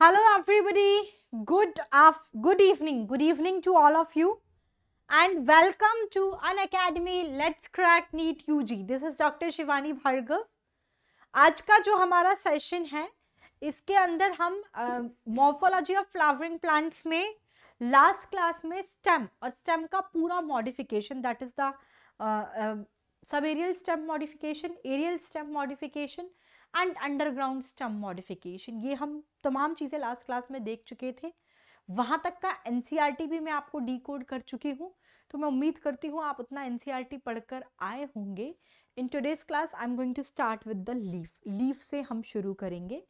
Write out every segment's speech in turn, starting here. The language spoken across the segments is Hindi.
hello everybody good af good evening good evening to all of you and welcome to an academy let's crack neat ug this is dr shivani bhargav aaj ka jo hamara session hai इसके अंदर हम मॉर्फोलॉजी ऑफ फ्लावरिंग प्लांट्स में लास्ट क्लास में स्टेम और स्टेम का पूरा modification that is the sub aerial stem modification aerial stem modification and underground stem modification ये हम तमाम चीज़ें लास्ट क्लास में देख चुके थे वहाँ तक का एन e भी मैं आपको डी कर चुकी हूँ तो मैं उम्मीद करती हूँ आप उतना एन e पढ़कर आए होंगे in today's class I am going to start with the leaf leaf से हम शुरू करेंगे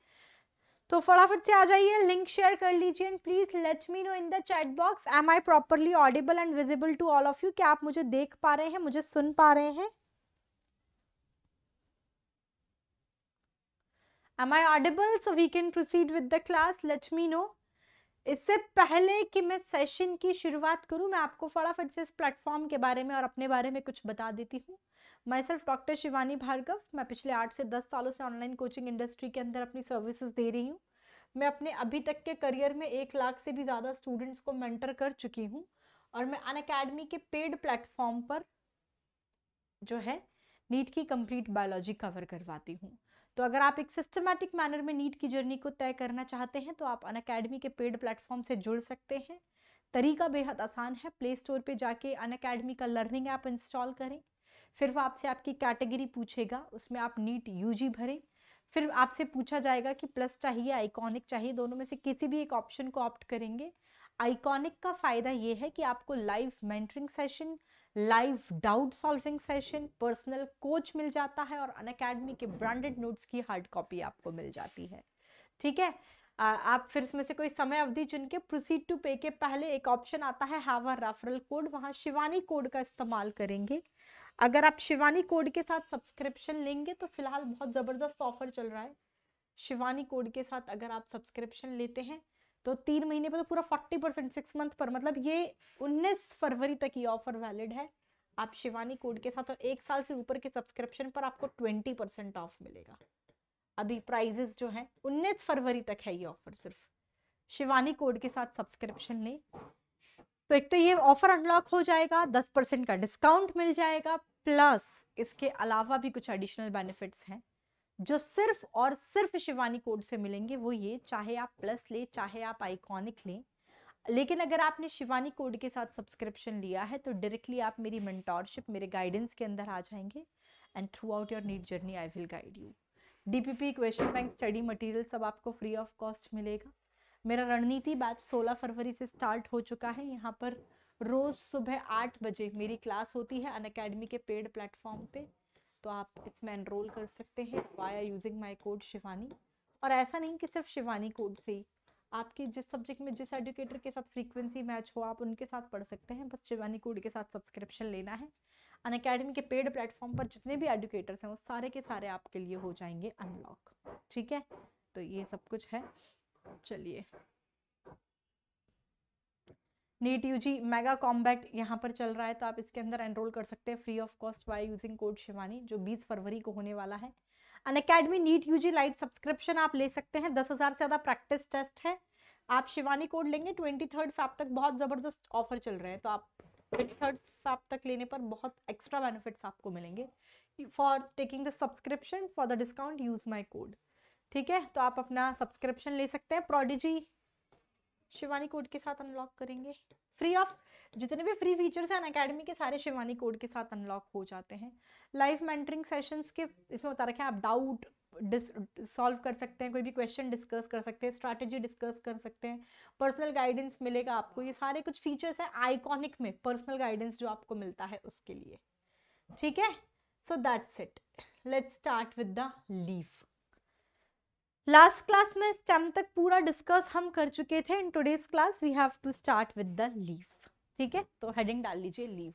तो फटाफट से आ जाइए लिंक शेयर कर लीजिए and please let me know in the chat box am I properly audible and visible to all of you क्या आप मुझे देख पा रहे हैं मुझे सुन पा रहे हैं am I audible so we can proceed with the class Lakshmi no इससे पहले कि मैं सेशन की शुरुआत करूं मैं आपको फटाफट से इस प्लेटफॉर्म के बारे में और अपने बारे में कुछ बता देती हूं myself doctor Shivani Bhargava मैं पिछले आठ से दस सालों से ऑनलाइन कोचिंग इंडस्ट्री के अंदर अपनी सर्विसेज दे रही हूँ मैं अपने अभी तक के करियर में एक लाख से भी ज़्यादा स्टूडेंट्स को मेंटर कर चुकी हूँ और मैं अन अकेडमी के पेड प्लेटफॉर्म पर जो है नीट की कंप्लीट बायोलॉजी कवर करवाती हूँ तो अगर आप एक सिस्टमैटिक मैनर में नीट की जर्नी को तय करना चाहते हैं तो आप अन के पेड प्लेटफॉर्म से जुड़ सकते हैं तरीका बेहद आसान है प्ले स्टोर पर जाके अन का लर्निंग ऐप इंस्टॉल करें फिर वो आपसे आपकी कैटेगरी पूछेगा उसमें आप नीट जी भरें फिर आपसे पूछा जाएगा कि प्लस चाहिए आइकॉनिक चाहिए दोनों में से किसी भी एक ऑप्शन को ऑप्ट करेंगे आइकॉनिक का फ़ायदा ये है कि आपको live mentoring session live doubt solving session personal coach मिल जाता है और अनकेडमी के ब्रांडेड नोट्स की हार्ड कॉपी आपको मिल जाती है ठीक है आप फिर इसमें से कोई समय अवधि चुन के प्रोसीड टू पे के पहले एक ऑप्शन आता है हैव अ रेफरल कोड वहाँ शिवानी कोड का इस्तेमाल करेंगे अगर आप शिवानी कोड के साथ सब्सक्रिप्शन लेंगे तो फिलहाल बहुत ज़बरदस्त ऑफर चल रहा है शिवानी कोड के साथ अगर आप सब्सक्रिप्शन लेते हैं तो तीन महीने पर तो पूरा फोर्टी परसेंट सिक्स मंथ पर मतलब ये उन्नीस फरवरी तक ये ऑफर वैलिड है आप शिवानी कोड के साथ और एक साल से ऊपर के सब्सक्रिप्शन पर आपको ट्वेंटी परसेंट ऑफ मिलेगा अभी प्राइजेस जो है उन्नीस फरवरी तक है ये ऑफर सिर्फ शिवानी कोड के साथ सब्सक्रिप्शन लें तो एक तो ये ऑफर अनलॉक हो जाएगा दस परसेंट का डिस्काउंट मिल जाएगा प्लस इसके अलावा भी कुछ एडिशनल बेनिफिट्स हैं जो सिर्फ और सिर्फ शिवानी कोड से मिलेंगे वो ये चाहे आप प्लस लें चाहे आप आइकॉनिक लें लेकिन अगर आपने शिवानी कोड के साथ सब्सक्रिप्शन लिया है तो डायरेक्टली आप मेरी मेंटोरशिप मेरे गाइडेंस के अंदर आ जाएंगे and throughout your NEET journey I will guide you DPP question bank study material सब आपको फ्री ऑफ कॉस्ट मिलेगा मेरा रणनीति बैच 16 फरवरी से स्टार्ट हो चुका है यहाँ पर रोज़ सुबह आठ बजे मेरी क्लास होती है अन के पेड प्लेटफॉर्म पे तो आप इसमें एनरोल कर सकते हैं via using my code Shivani और ऐसा नहीं कि सिर्फ शिवानी कोड से आपके जिस सब्जेक्ट में जिस एडुकेटर के साथ फ्रीक्वेंसी मैच हो आप उनके साथ पढ़ सकते हैं बस शिवानी कोड के साथ सब्सक्रिप्शन लेना है अन अकेडमी के पेड प्लेटफॉर्म पर जितने भी एडुकेटर्स हैं वो सारे के सारे आपके लिए हो जाएंगे अनलॉक ठीक है तो ये सब कुछ है चलिए नीट जी मेगा कॉम्बैक्ट यहाँ पर चल रहा है तो आप इसके अंदर एनरोल कर सकते हैं free of cost via using code Shivani जो 20 फरवरी को होने वाला है Unacademy NEET U G lite subscription आप ले सकते हैं दस हज़ार से ज़्यादा प्रैक्टिस टेस्ट है आप शिवानी कोड लेंगे ट्वेंटी थर्ड फैप तक बहुत ज़बरदस्त ऑफर चल रहे हैं तो आप ट्वेंटी थर्ड फैप तक लेने पर बहुत एक्स्ट्रा बेनिफिट्स आपको मिलेंगे for taking the subscription for the discount use my code ठीक है तो आप अपना सब्सक्रिप्शन ले सकते हैं प्रोडिजी शिवानी कोड के साथ अनलॉक करेंगे फ्री ऑफ जितने भी फ्री फीचर्स हैं अकेडमी के सारे शिवानी कोड के साथ अनलॉक हो जाते हैं लाइव मेंटरिंग सेशंस के इसमें बता रखें आप डाउट डिस सॉल्व कर सकते हैं कोई भी क्वेश्चन डिस्कस कर सकते हैं स्ट्रैटेजी डिस्कस कर सकते हैं पर्सनल गाइडेंस मिलेगा आपको ये सारे कुछ फीचर्स हैं आइकॉनिक में पर्सनल गाइडेंस जो आपको मिलता है उसके लिए ठीक है so that's it let's start with the leaf last class में स्टेम तक पूरा डिस्कस हम कर चुके थे in today's class we have to start with the leaf ठीक है तो हेडिंग डाल लीजिए लीव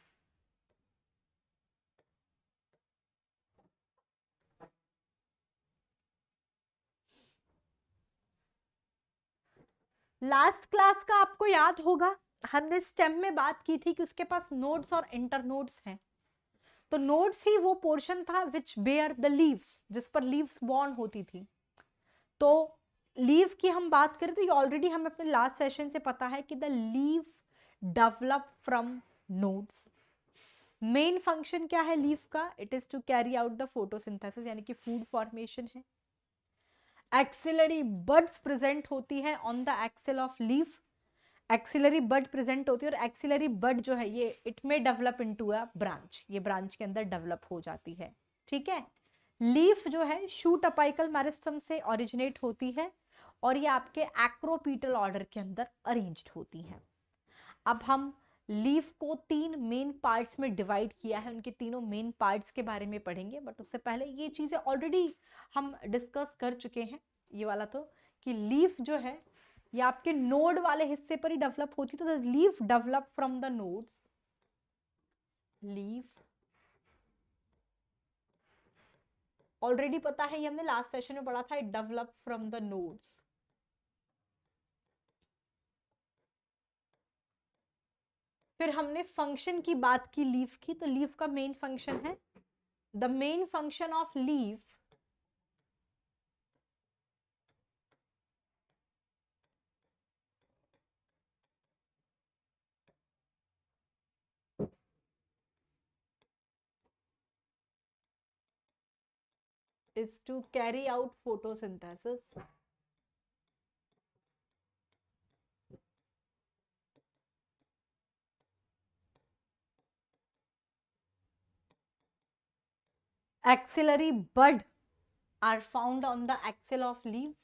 लास्ट क्लास का आपको याद होगा हमने स्टेम में बात की थी कि उसके पास नोड्स और इंटर नोड्स हैं तो नोड्स ही वो पोर्शन था विच बेयर द लीव्स जिस पर लीव्स बॉर्न होती थी तो लीव की हम बात करें तो ये ऑलरेडी हमें अपने लास्ट सेशन से पता है कि the leaf develop from nodes main function क्या है लीव का it is to carry out the photosynthesis यानी कि फूड फॉर्मेशन है एक्सिलरी बर्ड्स प्रेजेंट होती है on the axil of leaf axillary bud present होती है और एक्सिलरी बर्ड जो है ये it may develop to a branch ये ब्रांच के अंदर डेवलप हो जाती है ठीक है लीफ जो है शूट अपाइकल मैरिस्टम से ओरिजिनेट होती है और ये आपके एक्रोपीटल ऑर्डर के अंदर अरेंज्ड होती हैं अब हम लीफ को तीन मेन पार्ट्स में डिवाइड किया है उनके तीनों मेन पार्ट्स के बारे में पढ़ेंगे बट उससे पहले ये चीज़ें ऑलरेडी हम डिस्कस कर चुके हैं ये वाला तो कि लीफ जो है ये आपके नोड वाले हिस्से पर ही डेवलप होती तो leaf develop from the node leaf already पता है ये हमने लास्ट सेशन में पढ़ा था it develop from the nodes फिर हमने फंक्शन की बात की लीफ की तो लीफ का मेन फंक्शन है the main function of leaf is to carry out photosynthesis. Axillary bud are found on the axil of leaf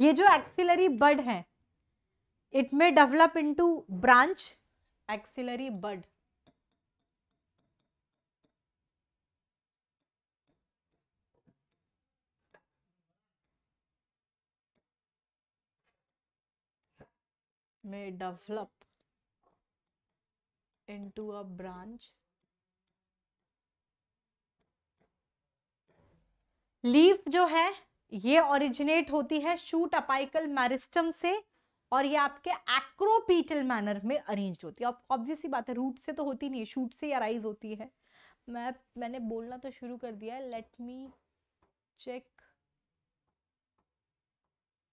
ये जो एक्सिलरी बड है it may develop into branch axillary bud में develop into a branch leaf जो है ये ओरिजिनेट होती है शूट अपाइकल मैरिस्टम से और ये आपके एक्रोपीटल मैनर में अरेंज होती है ही बात है रूट से तो होती नहीं है शूट से अराइज होती है मैं मैंने बोलना तो शुरू कर दिया लेट मी चेक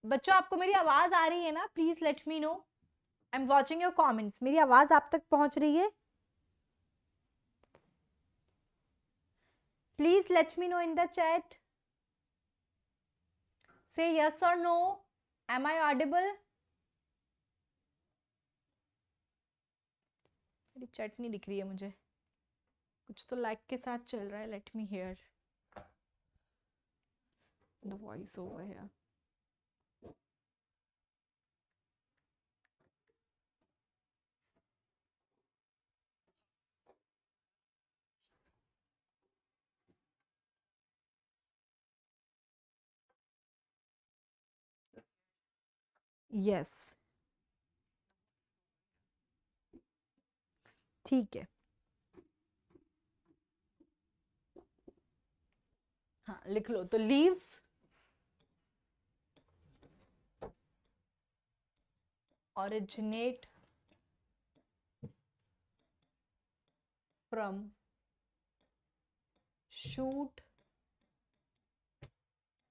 बच्चों आपको मेरी आवाज़ आ रही है ना please let me know I am watching your comments मेरी आवाज़ आप तक पहुंच रही है please let me know in the chat Say yes or no. Am I audible? मेरी चैट नहीं दिख रही है मुझे कुछ तो लाइक के साथ चल रहा है let me hear the voice over hear yes ठीक है हाँ लिख लो तो leaves originate from shoot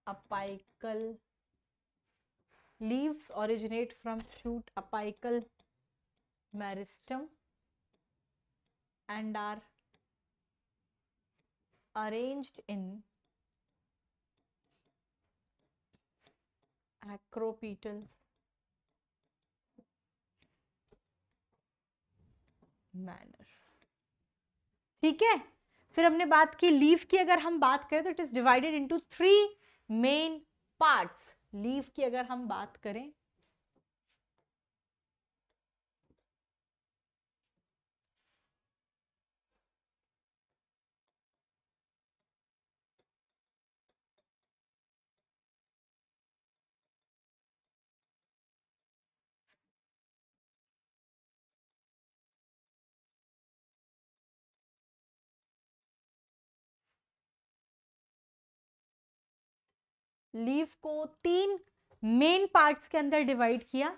apical leaves originate from shoot apical meristem and are arranged in acropetal manner ठीक है फिर हमने बात की लीफ की अगर हम बात करें तो it is divided into three main parts leaf की अगर हम बात करें लीव को तीन मेन पार्ट्स के अंदर डिवाइड किया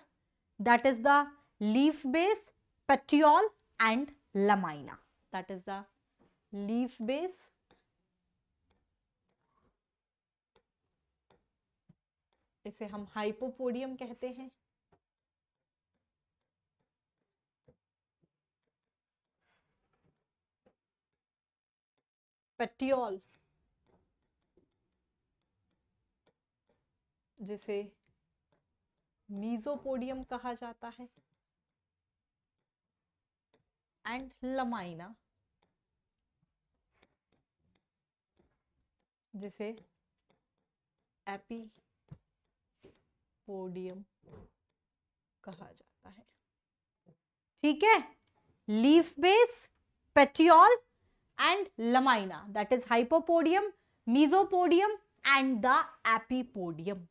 that is the leaf base petiole and lamina that is the leaf base इसे हम हाइपोपोडियम कहते हैं पेट्रियोल जिसे मीजोपोडियम कहा जाता है एंड लमाइना जिसे एपीपोडियम कहा जाता है ठीक है leaf base petiole and lamina that is hypopodium mesopodium and the epipodium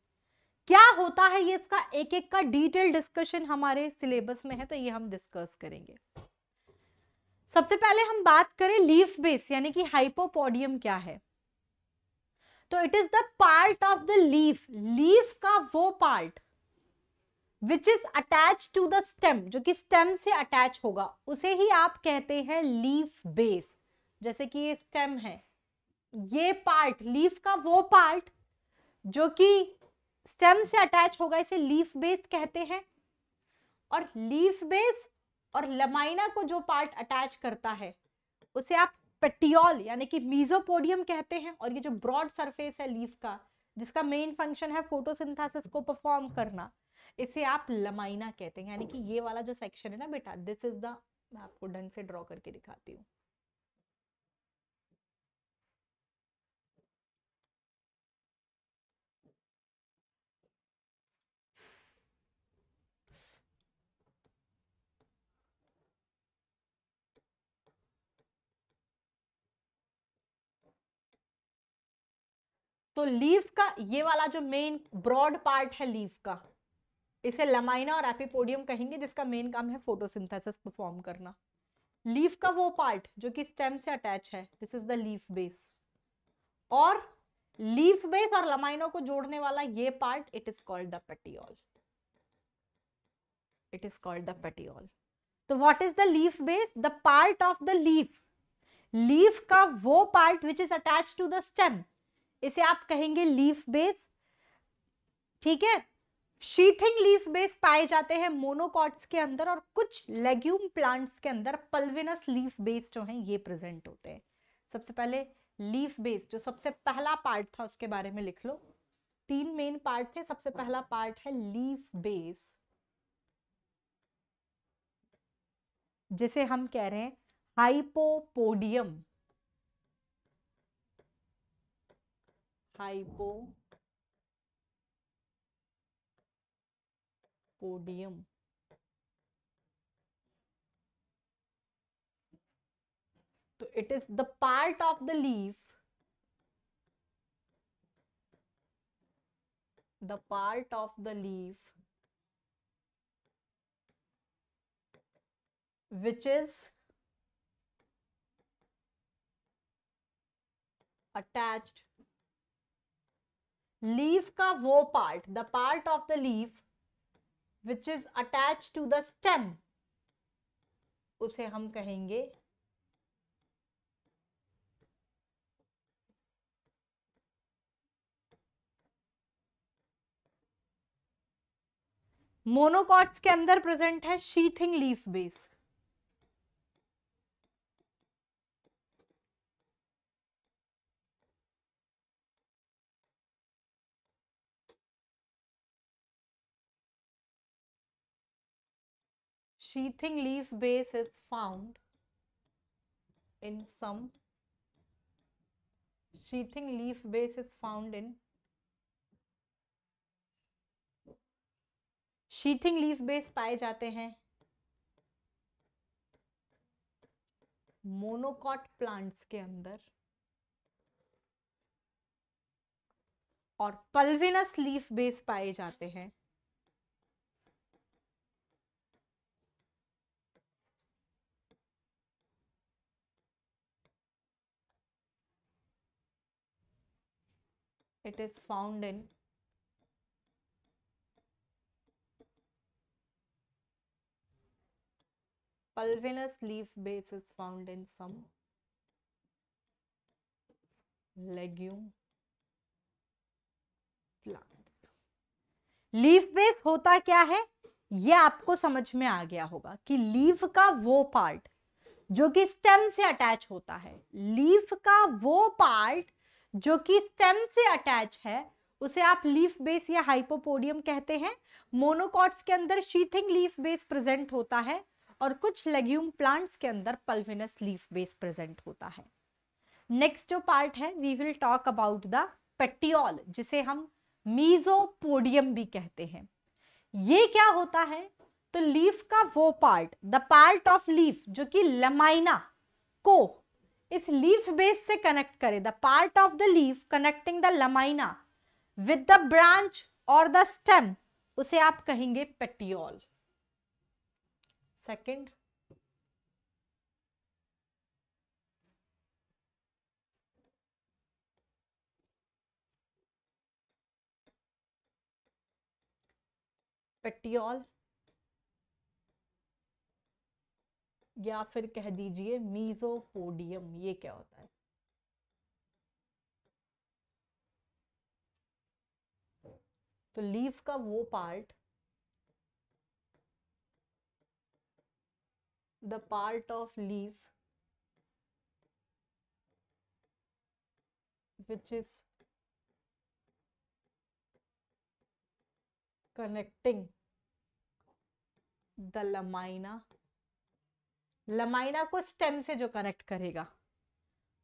क्या होता है ये इसका एक एक का डिटेल डिस्कशन हमारे सिलेबस में है तो ये हम डिस्कस करेंगे सबसे पहले हम बात करें लीफ बेस यानी कि हाइपोपोडियम क्या है तो it is the part of the leaf leaf का वो part which is attach to the stem जो कि स्टेम से अटैच होगा उसे ही आप कहते हैं लीफ बेस जैसे कि ये स्टेम है ये पार्ट लीफ का वो पार्ट जो कि स्टेम से अटैच होगा इसे लीफ बेस कहते हैं और लीफ बेस और लमाइना को जो पार्ट अटैच करता है उसे आप पेटियोल यानी कि मीजोपोडियम कहते हैं और ये जो ब्रॉड सरफेस है लीफ का जिसका मेन फंक्शन है फोटोसिंथेसिस को परफॉर्म करना इसे आप लमाइना कहते हैं यानी कि ये वाला जो सेक्शन है ना बेटा दिस इज द मैं आपको ढंग से ड्रॉ करके दिखाती हूँ तो लीव का ये वाला जो मेन ब्रॉड पार्ट है लीव का इसे लमाइना और एपिपोडियम कहेंगे जिसका मेन काम है फोटोसिंथेसिस परफॉर्म करना लीफ का वो पार्ट जो कि स्टेम से अटैच है this is the leaf base और लीफ बेस और लमाइनो को जोड़ने वाला ये part it is called the petiole it is called the petiole तो what is the leaf base the part of the leaf leaf का वो part which is attached to the stem इसे आप कहेंगे लीफ बेस ठीक है शीथिंग लीफ बेस पाए जाते हैं मोनोकॉट्स के अंदर और कुछ लेग्यूम प्लांट्स के अंदर पल्विनस लीफ बेस जो हैं ये प्रेजेंट होते हैं सबसे पहले लीफ बेस जो सबसे पहला पार्ट था उसके बारे में लिख लो तीन मेन पार्ट थे सबसे पहला पार्ट है लीफ बेस जिसे हम कह रहे हैं hypopodium hypopodium. So it is the part of the leaf, the part of the leaf which is attached leaf का वो part the part of the leaf which is attach to the stem उसे हम कहेंगे मोनोकॉट्स के अंदर प्रेजेंट है sheathing leaf base sheathing leaf base is found in some sheathing leaf base is found in sheathing leaf base पाए जाते हैं मोनोकॉट प्लांट्स के अंदर और पल्विनस लीफ बेस पाए जाते हैं it is found in pulvinous leaf base is found in some legume plant leaf base होता क्या है ये आपको समझ में आ गया होगा कि लीफ का वो पार्ट जो कि स्टेम से अटैच होता है लीफ का वो पार्ट जो कि स्टेम से अटैच है उसे आप लीफ बेस या हाइपोपोडियम कहते हैं मोनोकॉट्स के अंदर शीथिंग लीफ बेस प्रेजेंट होता है और कुछ लेग्यूम प्लांट्स के अंदर पल्विनस लीफ बेस प्रेजेंट होता है नेक्स्ट जो पार्ट है we will talk about the petiole जिसे हम मीजोपोडियम भी कहते हैं ये क्या होता है तो लीफ का वो part the part of leaf जो कि लमाइना को इस लीफ बेस से कनेक्ट करें the part of the leaf connecting the lamina with the branch और द स्टेम उसे आप कहेंगे पेटियोल सेकंड पेटियोल या फिर कह दीजिए मीजोपोडियम ये क्या होता है तो लीफ का वो part the part of leaf which is connecting the lamina lamina को स्टेम से जो कनेक्ट करेगा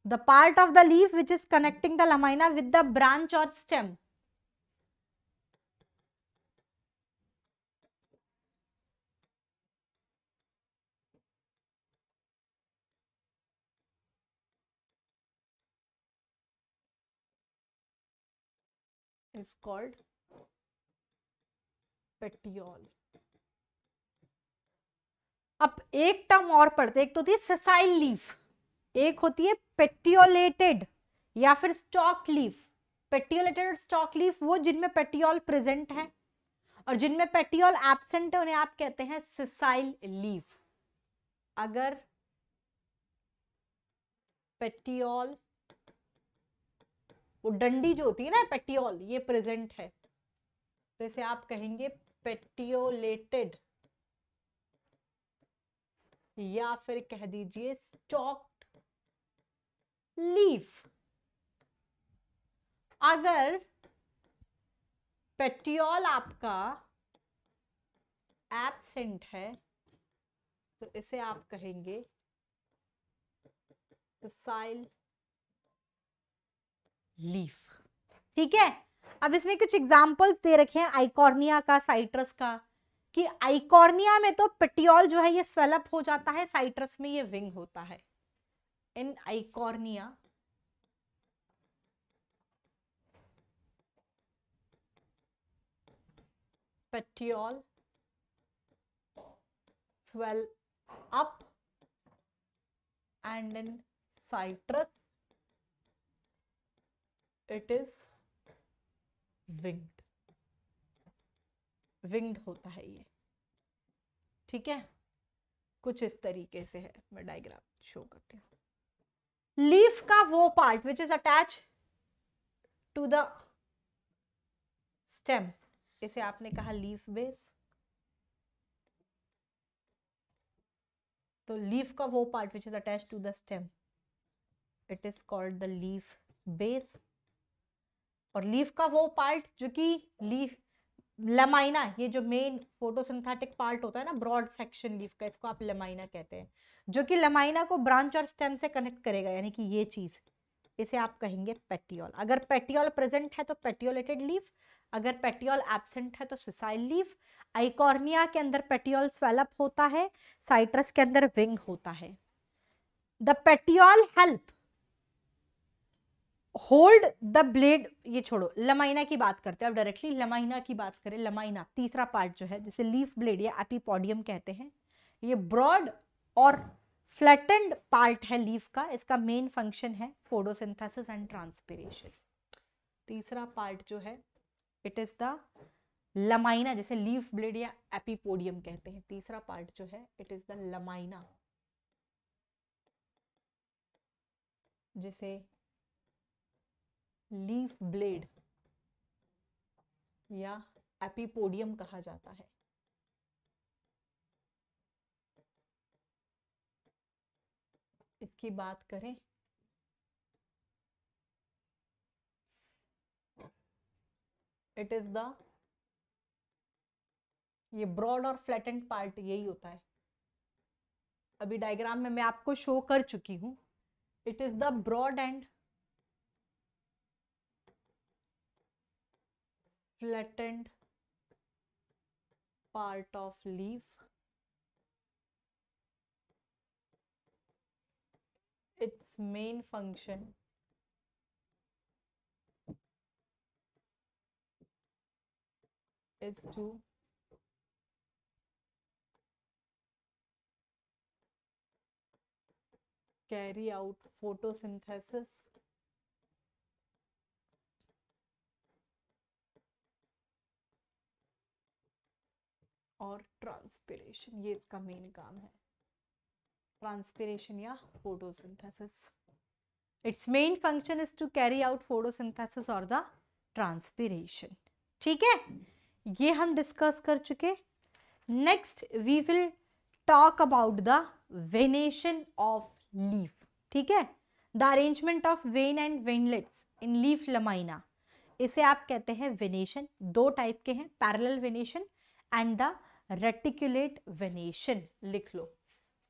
the part of the leaf which is connecting the lamina with the branch और स्टेम is called petiole अब एक टर्म और पढ़ते एक तो होती है सेसाइल लीफ एक होती है पेटियोलेटेड या फिर स्टॉक लीफ पेटियोलेटेड और स्टॉक लीफ वो जिनमें पेटियोल प्रेजेंट है और जिनमें पेटियोल एबसेंट है उन्हें आप कहते हैं सिसाइल लीफ अगर पेटियोल वो डंडी जो होती है ना पेटियोल ये प्रेजेंट है तो इसे आप कहेंगे पेटियोलेटेड या फिर कह दीजिए स्टॉक्ड लीफ अगर पेट्रियोल आपका एबसेंट है तो इसे आप कहेंगे साइल लीफ ठीक है अब इसमें कुछ एग्जाम्पल्स दे रखे हैं आइकॉर्निया का साइट्रस का कि आइकॉर्निया में तो पेटियोल जो है ये स्वेलअप हो जाता है साइट्रस में ये विंग होता है in Eichhornia petiole swell up and in citrus it is wing winged होता है ये ठीक है कुछ इस तरीके से है मैं डायग्राम शो करती हूँ लीफ का वो part which is attach to the stem इसे आपने कहा लीफ बेस तो लीफ का वो part which is attach to the stem it is called the leaf base और लीफ का वो पार्ट जो कि लीफ लेमाइना ये जो मेन फोटोसिंथेटिक पार्ट होता है ना ब्रॉड सेक्शन लीफ का इसको आप लेमाइना कहते हैं जो कि लेमाइना को ब्रांच और स्टेम से कनेक्ट करेगा यानी कि ये चीज़ इसे आप कहेंगे पेटियोल अगर पेटियोल प्रेजेंट है तो पेटियोलेटेड लीफ अगर पेटियोल एबसेंट है तो सिसाइल लीफ आइकॉर्निया के अंदर पेटियोल स्वेलअप होता है साइट्रस के अंदर विंग होता है the petiole help hold the blade ये छोड़ो लमाइना की बात करते हैं अब डायरेक्टली लमाइना की बात करें लमाइना तीसरा पार्ट जो है जिसे लीफ ब्लेड या एपीपोडियम कहते हैं ये ब्रॉड और फ्लैटेंड पार्ट है लीफ का इसका मेन फंक्शन है फोटोसिंथेसिस एंड ट्रांसपीरेशन तीसरा पार्ट जो है इट इज़ द लमाइना जैसे लीफ ब्लेड या एपीपोडियम कहते हैं तीसरा पार्ट जो है इट इज़ द लमाइना जिसे लीफ ब्लेड या एपिपोडियम कहा जाता है इसकी बात करें इट इज द ये ब्रॉड और फ्लैटेंड पार्ट यही होता है अभी डायग्राम में मैं आपको शो कर चुकी हूं it is the broad and flattened part of leaf. Its main function is to carry out photosynthesis और ट्रांसपिरेशन ये इसका मेन काम है ट्रांसपिरेशन या photosynthesis its main function is to carry out photosynthesis और द ट्रांसपिरेशन ठीक है ये हम डिस्कस कर चुके next we will talk about the venation of leaf ठीक है the arrangement of vein and veinlets in leaf lamina इसे आप कहते हैं वेनेशन दो टाइप के हैं parallel venation and the reticulate venation लिख लो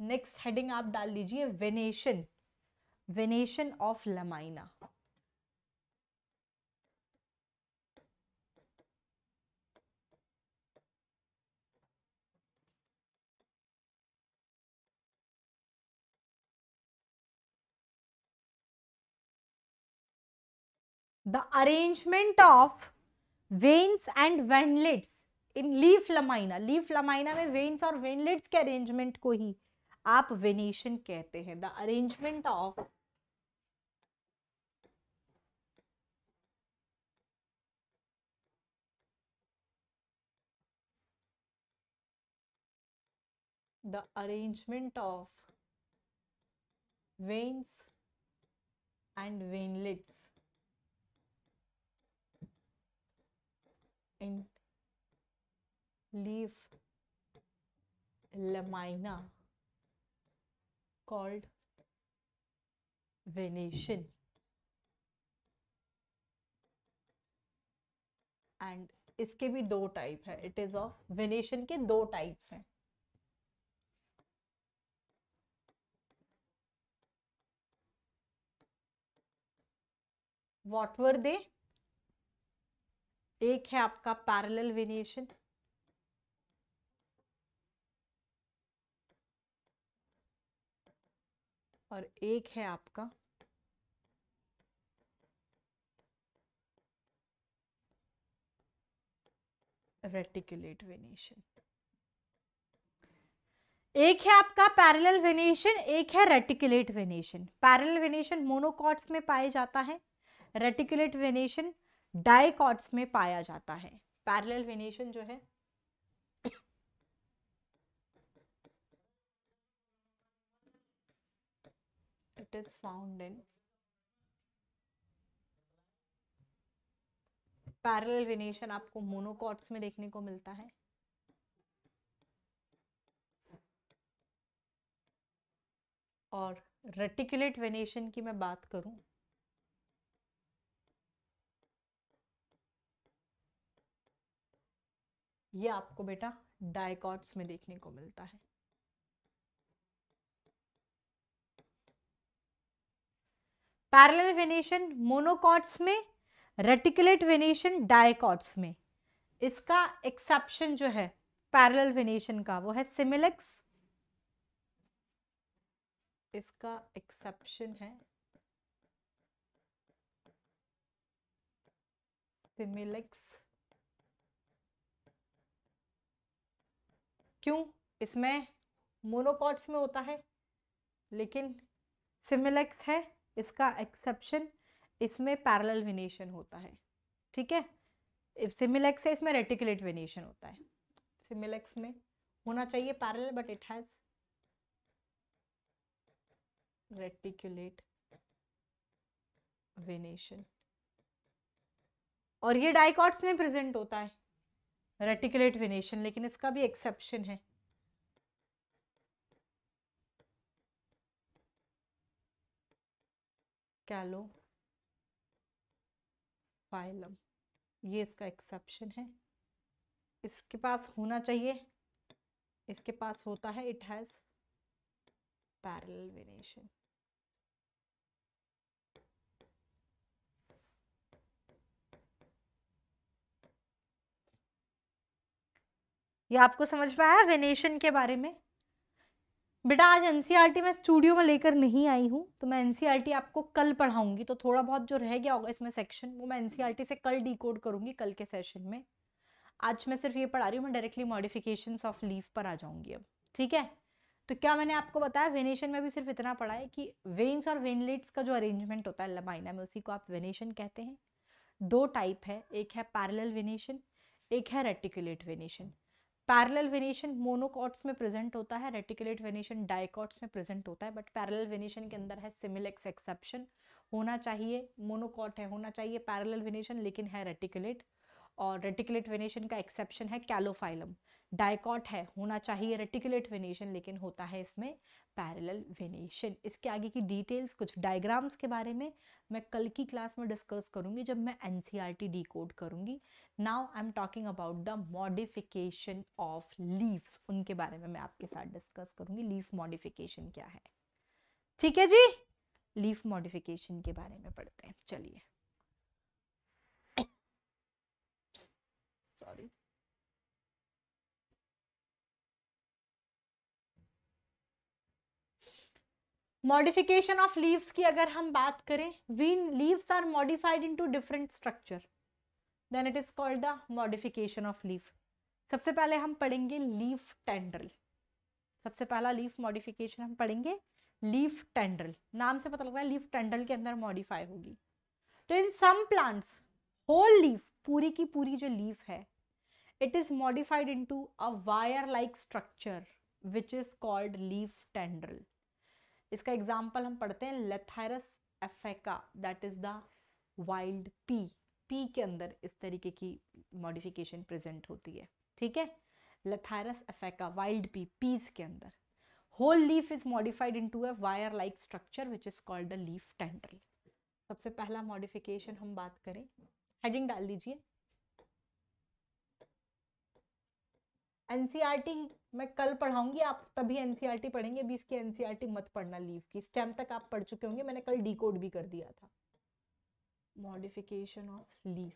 नेक्स्ट हेडिंग आप डाल लीजिए venation venation of lamina the arrangement of veins and veinlets in leaf lamina leaf lamina में वेन्स और वेनलेट्स के अरेंजमेंट को ही आप वेनेशन कहते हैं the arrangement of the arrangement of veins and veinlets in leaf lamina called venation and इसके भी दो टाइप है इट इज ऑफ वेनेशन के दो टाइप्स हैं वॉट वर दे एक है आपका पैरेलल वेनेशन और एक है आपका रेटिकुलेट वेनेशन एक है आपका पैरेलल वेनेशन एक है reticulate venation parallel venation monocots में पाया जाता है रेटिकुलेट वेनेशन डाइकॉट्स में पाया जाता है पैरेलल वेनेशन जो है is found in parallel venation आपको मोनोकॉट्स में देखने को मिलता है और रेटिकुलेट वेनेशन की मैं बात करूं ये आपको बेटा डायकॉट्स में देखने को मिलता है पैरेलल वेनेशन मोनोकॉट्स में रेटिकुलेट वेनेशन डायकॉट्स में इसका एक्सेप्शन जो है पैरेलल वेनेशन का वो है सिमिलक्स इसका एक्सेप्शन है सिमिलक्स क्यों इसमें मोनोकॉट्स में होता है लेकिन सिमिलेक्स है इसका एक्सेप्शन इसमें पैरेलल वेनेशन होता है ठीक है सिमिलेक्स है इसमें रेटिकुलेट वेनेशन होता है सिमिलेक्स में होना चाहिए parallel but it has reticulate venation और ये डाइकॉट्स में प्रेजेंट होता है रेटिकुलेट वेनेशन लेकिन इसका भी एक्सेप्शन है कैलो फाइलम ये इसका एक्सेप्शन है इसके पास होना चाहिए इसके पास होता है इट हैज़ पैरेलल ये आपको समझ में आया वेनेशन के बारे में बेटा आज एन e मैं स्टूडियो में लेकर नहीं आई हूँ तो मैं एन e आपको कल पढ़ाऊंगी तो थोड़ा बहुत जो रह गया होगा इसमें सेक्शन वो मैं एन e से कल डी करूँगी कल के सेशन में आज मैं सिर्फ ये पढ़ा रही हूँ मैं डायरेक्टली मॉडिफिकेशन ऑफ लीव पर आ जाऊँगी अब ठीक है तो क्या मैंने आपको बताया वेनेशन में भी सिर्फ इतना पढ़ा है कि वेन्स और वेनलेट्स का जो अरेंजमेंट होता है लमाइना में उसी को आप वेनेशन कहते हैं दो टाइप है एक है पैरेलल वेनेशन एक है reticulate venation parallel venation monocots में प्रेजेंट होता है रेटिकुलेट वेनेशन डाइकॉट्स में प्रेजेंट होता है बट पैरेलल वेनेशन के अंदर है सिमिलेक्स एक्सेप्शन होना चाहिए मोनोकॉट है होना चाहिए पैरेलल वेनेशन लेकिन है रेटिकुलेट और रेटिकुलेट वेनेशन का एक्सेप्शन है कैलोफाइलम डायकॉट है होना चाहिए रेटिकुलेट वेनेशन लेकिन होता है इसमें पैरेलल वेनेशन इसके आगे की डिटेल्स कुछ डायग्राम्स के बारे में मैं कल की क्लास में डिस्कस करूँगी जब मैं N C R T decode करूँगी now I am talking about the modification of leaves उनके बारे में मैं आपके साथ डिस्कस करूँगी लीव मॉडिफिकेशन क्या है ठीक है जी लीफ मॉडिफिकेशन के बारे में पढ़ते हैं चलिए सॉरी मॉडिफिकेशन ऑफ लीव्स की अगर हम बात करें when leaves are modified into different structure then it is called the modification of leaf सबसे पहले हम पढ़ेंगे लीफ टेंड्रल सबसे पहला लीफ मॉडिफिकेशन हम पढ़ेंगे लीफ टेंड्रल नाम से पता लग रहा है लीफ टेंड्रल के अंदर मॉडिफाई होगी तो in some plants whole leaf पूरी की पूरी जो लीफ है it is modified into a wire like structure which is called leaf tendril इसका एग्जाम्पल हम पढ़ते हैं Lathyrus aphaca that is the wild pea pea के अंदर इस तरीके की मॉडिफिकेशन प्रेजेंट होती है ठीक है Lathyrus aphaca wild pea peas के अंदर whole leaf is modified into a wire like structure which is called the leaf tendril सबसे पहला मॉडिफिकेशन हम बात करें हेडिंग डाल दीजिए एन e मैं कल पढ़ाऊंगी आप तभी एन e पढ़ेंगे अभी इसकी एन e मत पढ़ना लीव की स्टेम तक आप पढ़ चुके होंगे मैंने कल डी भी कर दिया था मॉडिफिकेशन ऑफ लीव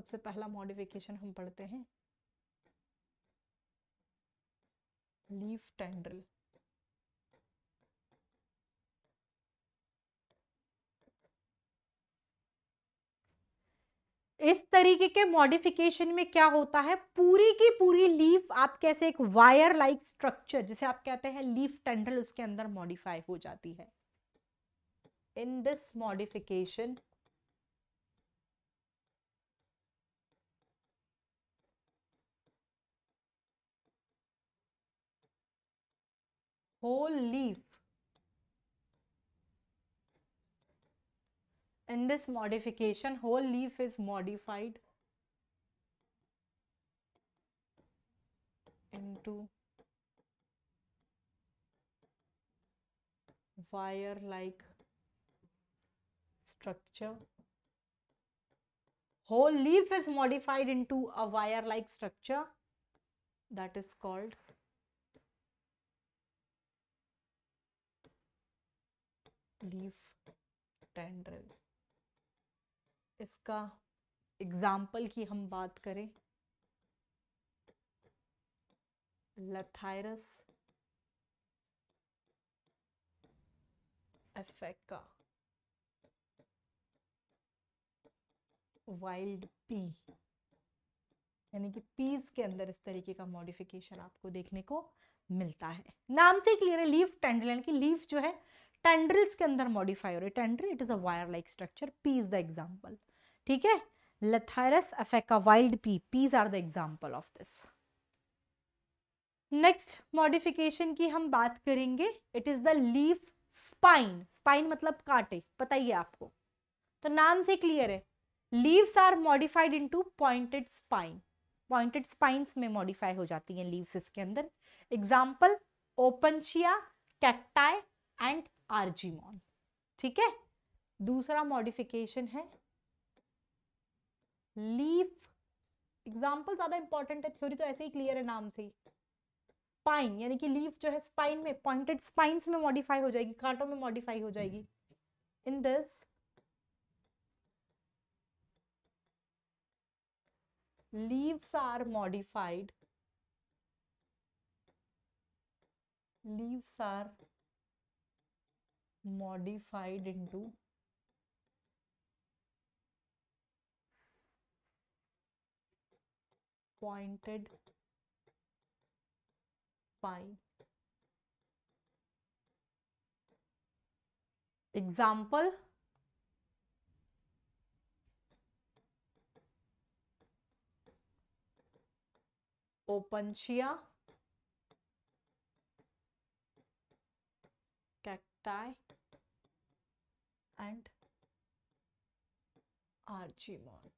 सबसे पहला मॉडिफिकेशन हम पढ़ते हैं leaf tendril. इस तरीके के मॉडिफिकेशन में क्या होता है पूरी की पूरी लीफ आप कैसे एक वायर लाइक स्ट्रक्चर जिसे आप कहते हैं लीफ टेंडल उसके अंदर मॉडिफाई हो जाती है in this modification whole leaf. In this modification, whole leaf is modified into wire-like structure. Whole leaf is modified into a wire-like structure that is called leaf tendril इसका एग्जाम्पल की हम बात करें लथायरस एफेक्का वाइल्ड पी यानी कि पीज के अंदर इस तरीके का मॉडिफिकेशन आपको देखने को मिलता है नाम से क्लियर है लीफ टेंडल की लीफ जो है टेंड्रिल्स के अंदर मॉडिफाई हो रहे tendril it is a wire like structure pea is the example ठीक है Lathyrus aphaca wild pea peas are the example of this next modification की हम बात करेंगे it is the leaf spine spine मतलब कांटे पता ही है आपको तो नाम से क्लियर है leaves are modified into pointed spine pointed spines में मॉडिफाई हो जाती हैं लीव्स इसके अंदर example Opuntia cacti and Argemone ठीक है दूसरा मॉडिफिकेशन है लीफ एग्जाम्पल ज्यादा इंपॉर्टेंट है थ्योरी तो ऐसे ही क्लियर है नाम से ही स्पाइन यानी कि लीफ जो है स्पाइन में पॉइंटेड स्पाइंस में मॉडिफाई हो जाएगी कांटों में मॉडिफाई हो जाएगी in this leaves are modified leaves are modified into pointed pine. Example Opuntia cacti and argimon.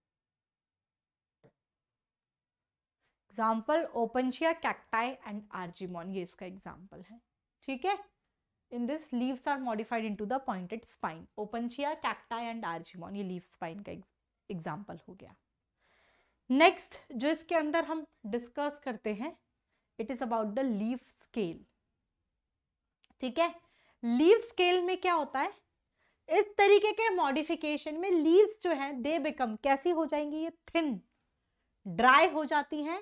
Example Opuntia cacti and Argemone ये इसका एग्जाम्पल है ठीक है in this leaves are modified into the pointed spine Opuntia cacti and Argemone ये लीव स्पाइन का एग्जाम्पल हो गया नेक्स्ट जो इसके अंदर हम डिस्कस करते हैं it is about the leaf scale ठीक है लीव स्केल में क्या होता है इस तरीके के मॉडिफिकेशन में लीव्स जो है दे बिकम कैसी हो जाएंगी ये थिन ड्राई हो जाती हैं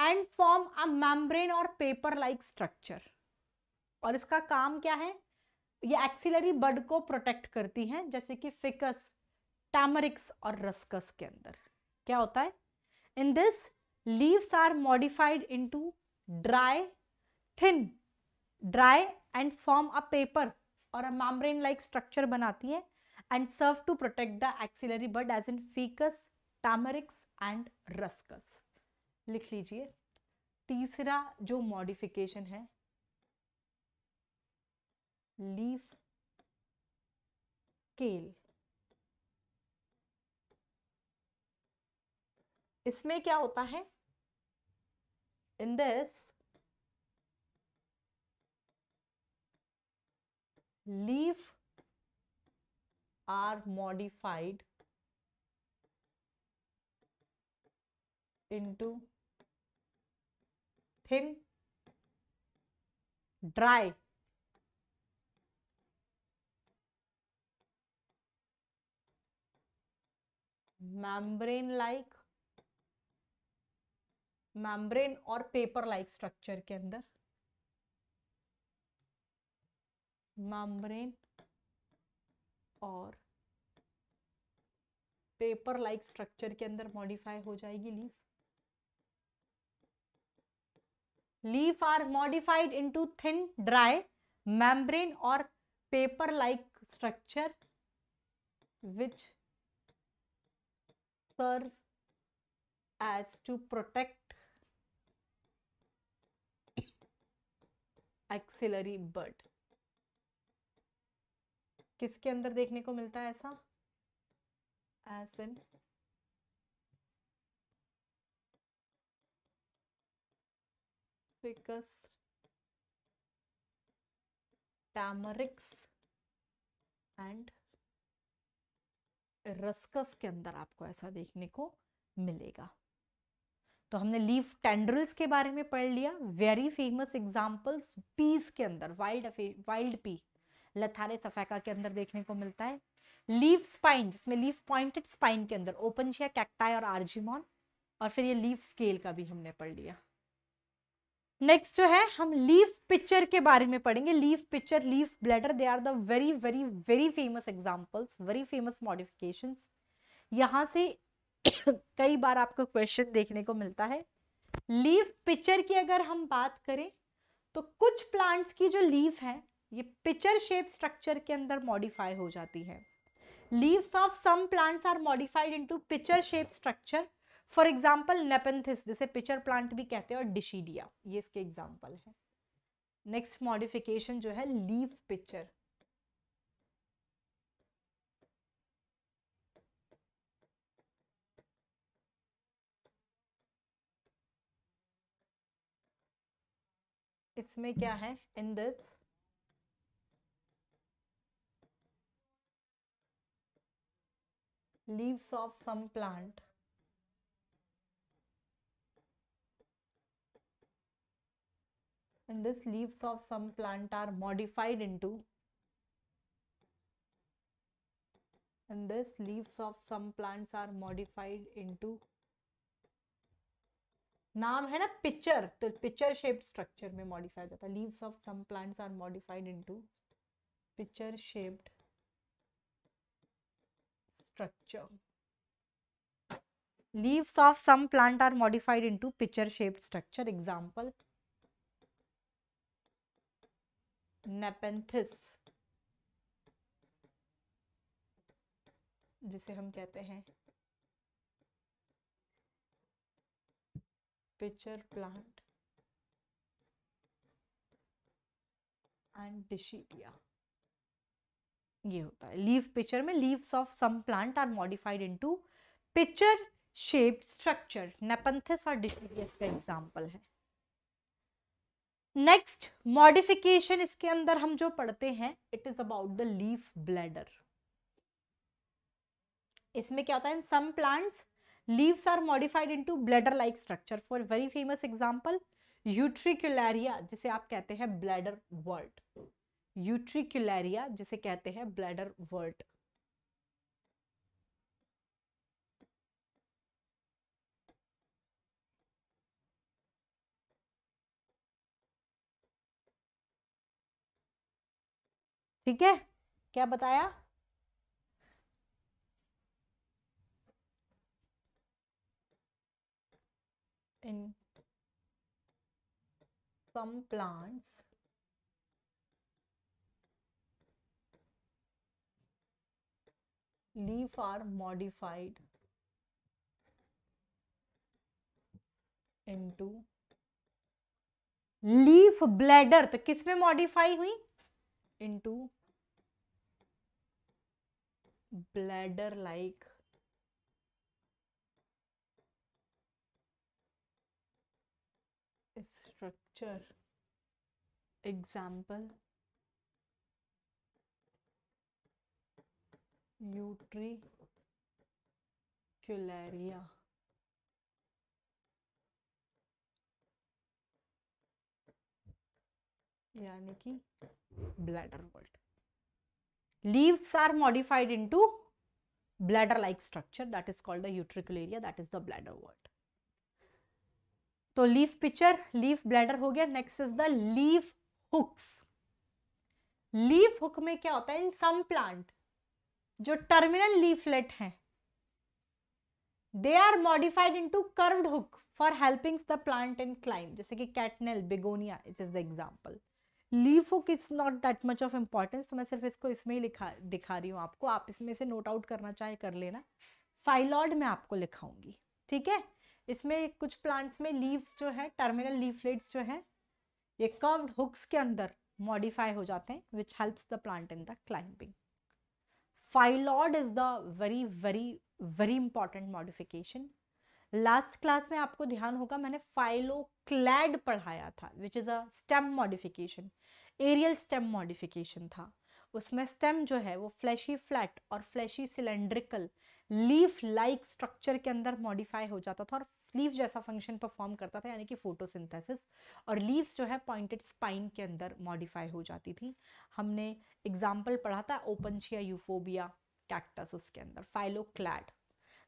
एंड फॉर्म अ मेम्ब्रेन और पेपर लाइक स्ट्रक्चर और इसका काम क्या है ये एक्सिलरी बड को प्रोटेक्ट करती हैं जैसे कि फिकस टैमरिक्स और रस्कस के अंदर क्या होता है in this leaves are modified into dry thin dry and form a paper और मामब्रेन लाइक स्ट्रक्चर बनाती है and serve to protect the axillary bud as in Ficus Tamarix and Ruscus लिख लीजिए तीसरा जो मॉडिफिकेशन है लीफ केल इसमें क्या होता है in this leaf are modified into thin dry membrane like membrane or paper like structure ke andar membrane और पेपर लाइक स्ट्रक्चर के अंदर मॉडिफाई हो जाएगी leaf leaf are modified into thin dry membrane और paper like structure which serve as to protect axillary bud किसके अंदर देखने को मिलता है ऐसा as in Ficus Tamarix and Ruscus के अंदर आपको ऐसा देखने को मिलेगा तो हमने लीफ टेंड्रल्स के बारे में पढ़ लिया वेरी फेमस एग्जांपल्स पीस के अंदर wild wild pea Lathyrus aphaca के अंदर देखने को मिलता है लीफ स्पाइन जिसमें लीफ पॉइंटेड स्पाइन के अंदर ओपनशिया कैक्टाई और आर्जिमॉन और फिर ये लीफ स्केल का भी हमने पढ़ लिया नेक्स्ट जो है हम लीफ पिक्चर के बारे में पढ़ेंगे leaf pitcher leaf bladder they are the very very very famous examples very famous modifications यहां से कई बार आपको क्वेश्चन देखने को मिलता है लीफ पिक्चर की अगर हम बात करें तो कुछ प्लांट्स की जो लीफ है ये पिचर शेप स्ट्रक्चर के अंदर मॉडिफाई हो जाती है leaves of some plants are modified into pitcher shape structure for example Nepenthes जिसे पिचर प्लांट भी कहते हैं और डिशीडिया ये इसके एग्जांपल है नेक्स्ट मॉडिफिकेशन जो है लीव पिचर इसमें क्या है in this leaves of some plant and this leaves of some plant are modified into and this leaves of some plants are modified into नाम है ना पिक्चर तो पिक्चर शेप स्ट्रक्चर में मॉडिफाई जाता है leaves of some plants are modified into pitcher shaped structure. Leaves of some plant are modified into pitcher shaped structure. Example Nepenthes जिसे हम कहते हैं पिचर प्लांट एंड डिशीडिया ये होता है लीव पिक्चर में leaves of some plant are modified into pitcher shaped structure Nepenthes और डिशीडियस का एग्जांपल है नेक्स्ट मॉडिफिकेशन इसके अंदर हम जो पढ़ते हैं it is about the leaf bladder इसमें क्या होता है in some plants leaves are modified into bladder like structure for very famous example utricularia जिसे आप कहते हैं ब्लैडर wort यूट्रिकुलरिया जिसे कहते हैं ब्लैडर वर्ट ठीक है क्या बताया in some plants leaf are modified into leaf bladder तो किस में मॉडिफाई हुई into bladder like structure example Utricularia यानी कि bladderwort leaves are modified into bladder like structure that is called the Utricularia that is the bladderwort तो लीफ पिक्चर लीफ ब्लैडर हो गया next is the leaf hooks leaf hook में क्या होता है इन सम प्लांट जो टर्मिनल लीफलेट हैं दे are modified into curved hook for helping the plant in climb जैसे कि cat nail Bignonia it is the example leaf hook is not that much of importance मैं सिर्फ इसको इसमें ही लिखा दिखा रही हूँ आपको आप इसमें से नोट आउट करना चाहे कर लेना फाइलॉड में आपको लिखाऊंगी ठीक है इसमें कुछ प्लांट्स में लीव्स जो है टर्मिनल लीफलेट्स जो है ये कर्व्ड हुक्स के अंदर मॉडिफाई हो जाते हैं which helps the plant in the climbing phyllode is the very very very important modification last class में आपको ध्यान होगा मैंने फाइलोक्लैड पढ़ाया था which is a stem modification aerial stem modification था उसमें स्टेम जो है वो फ्लैशी फ्लैट और fleshy cylindrical leaf like structure के अंदर मॉडिफाई हो जाता था और लीव जैसा फंक्शन परफॉर्म करता था यानी कि फोटोसिंथेसिस और लीव्स जो है पॉइंटेड स्पाइन के अंदर मॉडिफाई हो जाती थी हमने एग्जाम्पल पढ़ा था ओपनशिया यूफोबिया कैक्टस उसके अंदर phylloclade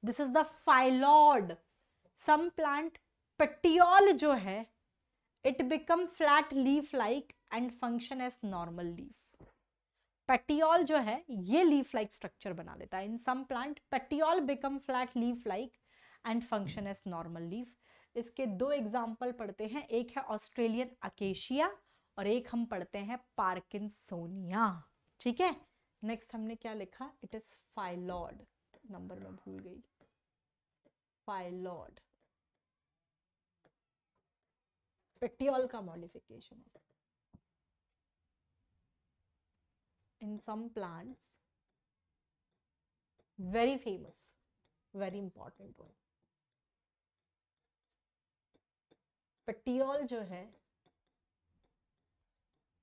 this is the phyllode some plant petiole जो है it become flat leaf like and function as normal leaf petiole जो है ये लीफ लाइक स्ट्रक्चर बना लेता है in some plant petiole become flat leaf like and function as normal leaf इसके दो एग्जाम्पल पढ़ते हैं एक है ऑस्ट्रेलियन अकेशिया और एक हम पढ़ते हैं पार्किंसोनिया ठीक है नेक्स्ट हमने क्या लिखा इट इज फाइलॉड नंबर में भूल गई फाइलॉड पेटियोल का modification in some plants very famous very important important petiole जो है